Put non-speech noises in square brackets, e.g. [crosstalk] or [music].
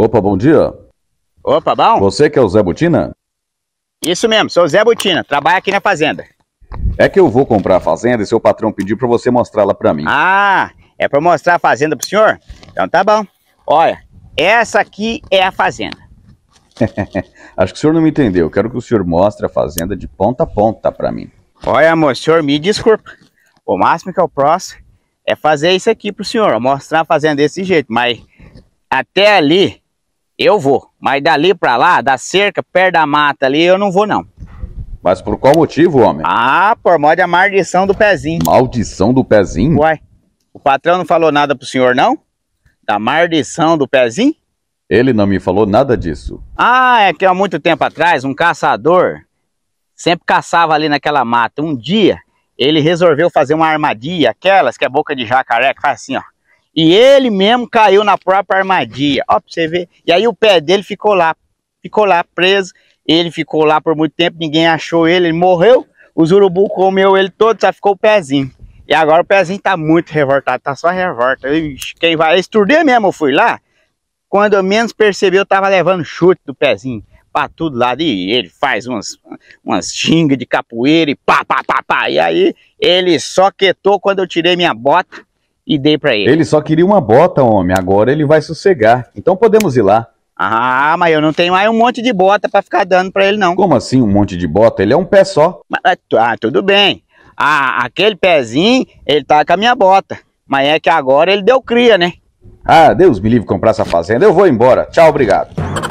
Opa, bom dia. Opa, bom? Você que é o Zé Butina? Isso mesmo, sou o Zé Butina, trabalho aqui na fazenda. É que eu vou comprar a fazenda e seu patrão pediu para você mostrá-la para mim. Ah, é para mostrar a fazenda pro senhor? Então tá bom. Olha, essa aqui é a fazenda. [laughs] Acho que o senhor não me entendeu. Eu quero que o senhor mostre a fazenda de ponta a ponta para mim. Olha, amor, senhor me desculpa. O máximo que eu posso é fazer isso aqui pro senhor, mostrar a fazenda desse jeito, mas até ali eu vou. Mas dali pra lá, da cerca, perto da mata ali, eu não vou não. Mas por qual motivo, homem? Ah, por modo da maldição do pezinho. Maldição do pezinho? Uai, o patrão não falou nada pro senhor não? Da maldição do pezinho? Ele não me falou nada disso. Ah, é que há muito tempo atrás, um caçador sempre caçava ali naquela mata. Um dia, ele resolveu fazer uma armadilha, aquelas que é boca de jacaré, que faz assim, ó. E ele mesmo caiu na própria armadilha. Ó, pra você ver. E aí o pé dele ficou lá. Ficou lá preso. Ele ficou lá por muito tempo, ninguém achou ele, ele morreu. Os urubu comeu ele todo, só ficou o pezinho. E agora o pezinho tá muito revoltado, tá só revolta. Ixi, quem vai? Esse mesmo eu fui lá. Quando eu menos percebi, eu tava levando chute do pezinho pra tudo lado. E ele faz umas, umas xingas de capoeira e pá, pá, pá, pá. E aí ele só quietou quando eu tirei minha bota e dei para ele. Ele só queria uma bota, homem. Agora ele vai sossegar. Então podemos ir lá. Ah, mas eu não tenho mais um monte de bota para ficar dando para ele, não. Como assim um monte de bota? Ele é um pé só. Ah, ah, tudo bem. Ah, aquele pezinho, ele tá com a minha bota. Mas é que agora ele deu cria, né? Ah, Deus me livre comprar essa fazenda. Eu vou embora. Tchau, obrigado.